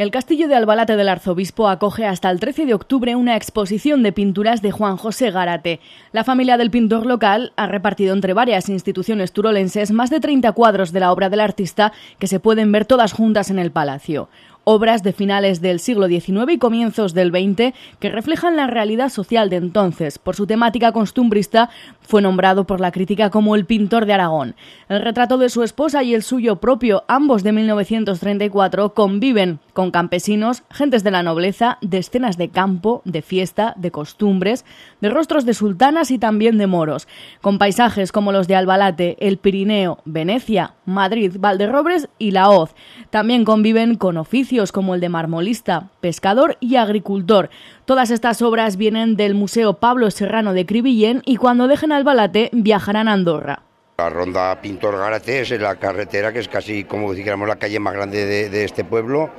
El castillo de Albalate del Arzobispo acoge hasta el 13 de octubre una exposición de pinturas de Juan José Gárate. La familia del pintor local ha repartido entre varias instituciones turolenses más de 30 cuadros de la obra del artista que se pueden ver todas juntas en el palacio obras de finales del siglo XIX y comienzos del XX que reflejan la realidad social de entonces. Por su temática costumbrista, fue nombrado por la crítica como el pintor de Aragón. El retrato de su esposa y el suyo propio, ambos de 1934, conviven con campesinos, gentes de la nobleza, de escenas de campo, de fiesta, de costumbres, de rostros de sultanas y también de moros, con paisajes como los de Albalate, el Pirineo, Venecia, Madrid, Valderrobres y La Hoz. También conviven con oficios como el de marmolista, pescador y agricultor. Todas estas obras vienen del Museo Pablo Serrano de Cribillén y cuando dejen Albalate viajarán a Andorra. La ronda Pintor Gárate es la carretera que es casi como dijéramos la calle más grande de, este pueblo.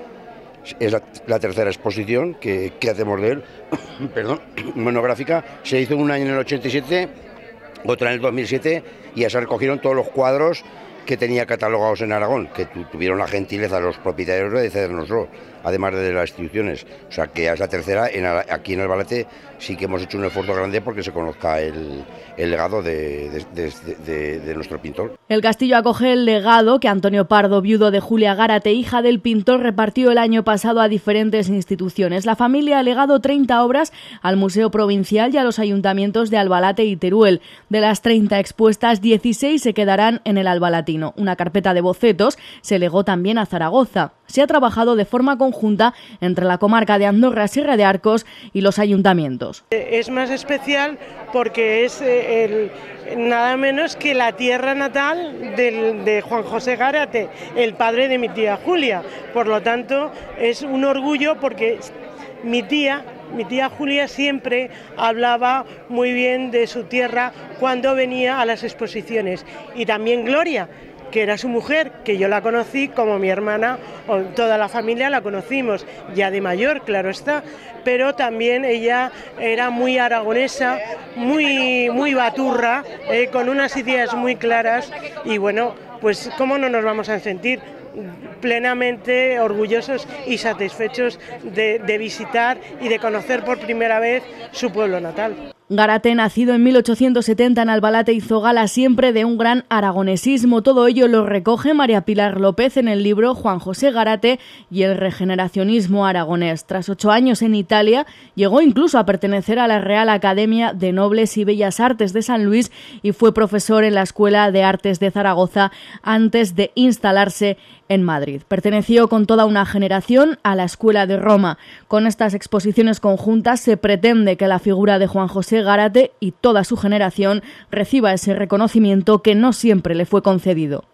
Es la, tercera exposición que, hacemos de él, perdón, monográfica. Se hizo un año en el 87, otra en el 2007 y ya se recogieron todos los cuadros que tenía catalogados en Aragón, que tuvieron la gentileza los propietarios de cedernoslo, además de las instituciones. O sea, que es la tercera, en, aquí en Albalate sí que hemos hecho un esfuerzo grande porque se conozca el, legado de, de, nuestro pintor. El castillo acoge el legado que Antonio Pardo, viudo de Julia Gárate, hija del pintor, repartió el año pasado a diferentes instituciones. La familia ha legado 30 obras al Museo Provincial y a los ayuntamientos de Albalate y Teruel. De las 30 expuestas, 16 se quedarán en el Albalate. Una carpeta de bocetos se legó también a Zaragoza. Se ha trabajado de forma conjunta entre la comarca de Andorra, Sierra de Arcos y los ayuntamientos. Es más especial porque es eh, el, nada menos que la tierra natal de Juan José Gárate, el padre de mi tía Julia. Por lo tanto, es un orgullo porque mi tía mi tía Julia siempre hablaba muy bien de su tierra cuando venía a las exposiciones y también Gloria que era su mujer, que yo la conocí como mi hermana, o toda la familia la conocimos, ya de mayor, claro está, pero también ella era muy aragonesa, muy, muy baturra, eh, con unas ideas muy claras y bueno, pues cómo no nos vamos a sentir plenamente orgullosos y satisfechos de, visitar y de conocer por primera vez su pueblo natal. Garate, nacido en 1870 en Albalate hizo gala siempre de un gran aragonesismo. Todo ello lo recoge María Pilar López en el libro Juan José Garate y el regeneracionismo aragonés. Tras ocho años en Italia, llegó incluso a pertenecer a la Real Academia de Nobles y Bellas Artes de San Luis y fue profesor en la Escuela de Artes de Zaragoza antes de instalarse en Madrid. Perteneció con toda una generación a la Escuela de Roma. Con estas exposiciones conjuntas se pretende que la figura de Juan José Garate Gárate y toda su generación reciba ese reconocimiento que no siempre le fue concedido.